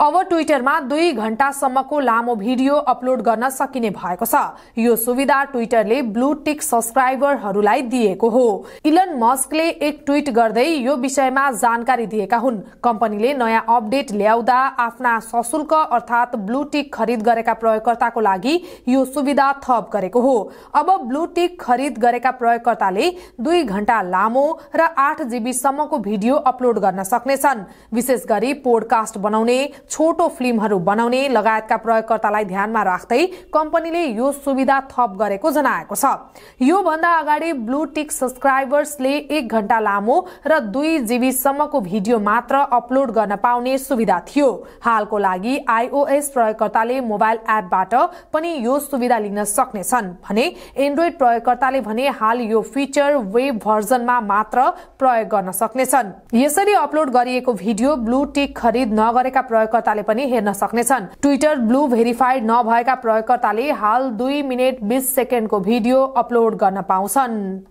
अब ट्विटरमा दुई घण्टासम्मको लामो भिडियो अपलोड गर्न सकिने भएको छ यो सुविधा ट्विटरले ब्लू टिक सब्सक्राइबरहरूलाई दिएको हो इलन मस्कले एक ट्वीट गर्दै यो विषयमा जानकारी दिएका हुन् कम्पनीले नयाँ अपडेट ल्याउँदा आफ्ना सशुल्क अर्थात ब्लू टिक खरिद गरेका प्रयोगकर्ताको लागि यो सुविधा थप गरेको हो अब ब्लू टिक खरिद गरेका प्रयोगकर्ताले दुई घण्टा लामो र आठ जीबीसम्मको भिडियो अपलोड गर्न सक्नेछन् विशेष गरी पोडकास्ट बनाउने छोटो फिल्महरू बनाउने लगायतका प्रयोगकर्तालाई ध्यानमा राख्दै कम्पनीले यो सुविधा थप गरेको जनाएको छ यो भन्दा अगाडि टिक सब्सक्राइबर्सले एक घण्टा लामो र दुई जीबीसम्मको भिडियो मात्र अपलोड गर्न पाउने सुविधा थियो हालको लागि आइओएस प्रयोगकर्ताले मोबाइल एपबाट पनि यो सुविधा लिन सक्नेछन् भने एन्ड्रोइड प्रयोगकर्ताले भने हाल यो फिचर वेब भर्जनमा मात्र प्रयोग गर्न सक्नेछन् यसरी अपलोड गरिएको भिडियो टिक खरिद नगरेका प्रयोगकर्ता प्रयोगकर्ताले पनि हेर्न सक्नेछन् ट्विटर ब्लू भेरिफाइड नभएका प्रयोगकर्ताले हाल दुई मिनट बीस सेकेन्डको भिडियो अपलोड गर्न पाउँछन्